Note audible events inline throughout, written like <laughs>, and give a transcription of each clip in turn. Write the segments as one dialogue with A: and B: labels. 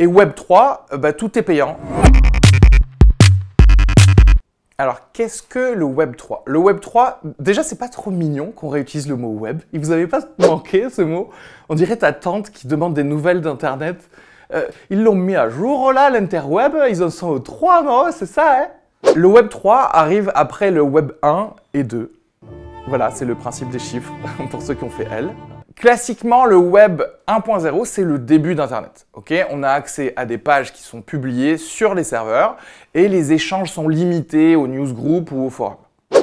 A: Et Web3, euh, bah, tout est payant. Alors, qu'est-ce que le Web3 Le Web3, déjà, c'est pas trop mignon qu'on réutilise le mot web. Il vous avait pas manqué ce mot On dirait ta tante qui demande des nouvelles d'Internet. Euh, ils l'ont mis à jour, oh là, l'interweb, ils en sont au 3, non C'est ça, hein Le Web3 arrive après le Web 1 et 2. Voilà, c'est le principe des chiffres <laughs> pour ceux qui ont fait L. Classiquement, le Web 1.0, c'est le début d'Internet. Ok, on a accès à des pages qui sont publiées sur les serveurs et les échanges sont limités aux newsgroups ou aux forums.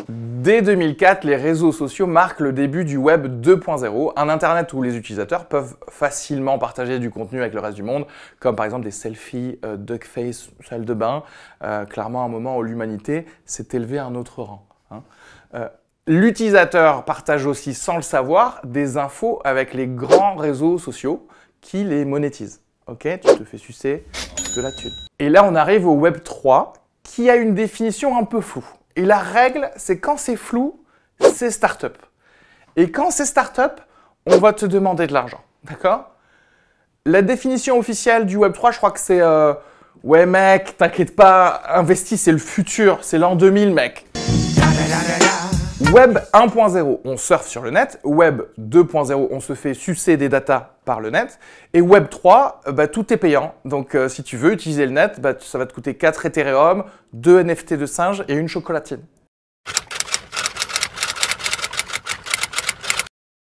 A: Dès 2004, les réseaux sociaux marquent le début du Web 2.0, un Internet où les utilisateurs peuvent facilement partager du contenu avec le reste du monde, comme par exemple des selfies, euh, duckface, salle de bain. Euh, clairement, un moment où l'humanité s'est élevée à un autre rang. Hein. Euh, L'utilisateur partage aussi, sans le savoir, des infos avec les grands réseaux sociaux qui les monétisent. Ok, tu te fais sucer de la thune. Et là, on arrive au Web 3 qui a une définition un peu floue. Et la règle, c'est quand c'est flou, c'est start-up. Et quand c'est start-up, on va te demander de l'argent. D'accord La définition officielle du Web 3, je crois que c'est euh, Ouais, mec, t'inquiète pas, investis, c'est le futur, c'est l'an 2000, mec. Web 1.0, on surfe sur le net. Web 2.0, on se fait sucer des datas par le net. Et Web 3, euh, bah, tout est payant. Donc euh, si tu veux utiliser le net, bah, ça va te coûter 4 Ethereum, 2 NFT de singe et une chocolatine.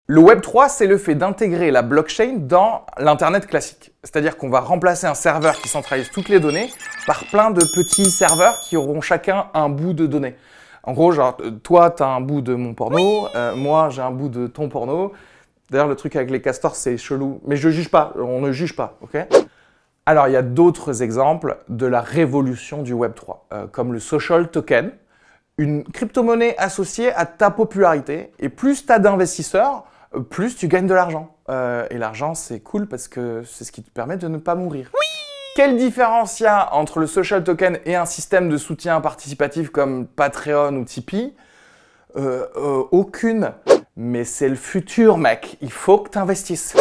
A: Le Web 3, c'est le fait d'intégrer la blockchain dans l'Internet classique. C'est-à-dire qu'on va remplacer un serveur qui centralise toutes les données par plein de petits serveurs qui auront chacun un bout de données. En gros, genre, toi, t'as un bout de mon porno, euh, moi, j'ai un bout de ton porno. D'ailleurs, le truc avec les castors, c'est chelou. Mais je juge pas, on ne juge pas, ok Alors, il y a d'autres exemples de la révolution du Web3, euh, comme le social token, une crypto-monnaie associée à ta popularité. Et plus t'as d'investisseurs, euh, plus tu gagnes de l'argent. et l'argent, c'est cool parce que c'est ce qui te permet de ne pas mourir. Oui quelle différence il y a entre le social token et un système de soutien participatif comme Patreon ou Tipeee euh, euh, Aucune. Mais c'est le futur, mec. Il faut que tu investisses.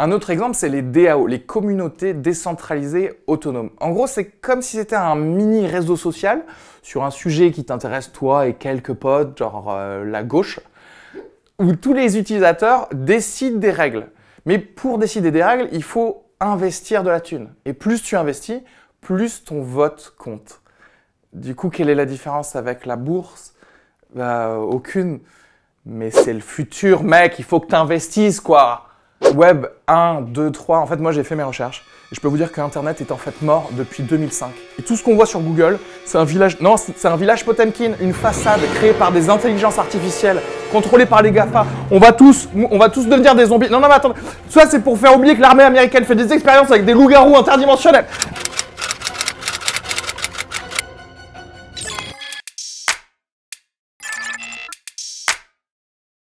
A: Un autre exemple, c'est les DAO, les communautés décentralisées autonomes. En gros, c'est comme si c'était un mini réseau social sur un sujet qui t'intéresse toi et quelques potes, genre euh, la gauche, où tous les utilisateurs décident des règles. Mais pour décider des règles, il faut investir de la thune. Et plus tu investis, plus ton vote compte. Du coup, quelle est la différence avec la bourse euh, Aucune. Mais c'est le futur, mec, il faut que tu investisses, quoi. Web 1, 2, 3, en fait, moi j'ai fait mes recherches. Et je peux vous dire que Internet est en fait mort depuis 2005. Et tout ce qu'on voit sur Google, c'est un village... Non, c'est un village Potemkin, une façade créée par des intelligences artificielles contrôlés par les GAFA. On va tous, on va tous devenir des zombies. Non, non, mais attendez. Soit c'est pour faire oublier que l'armée américaine fait des expériences avec des loups-garous interdimensionnels.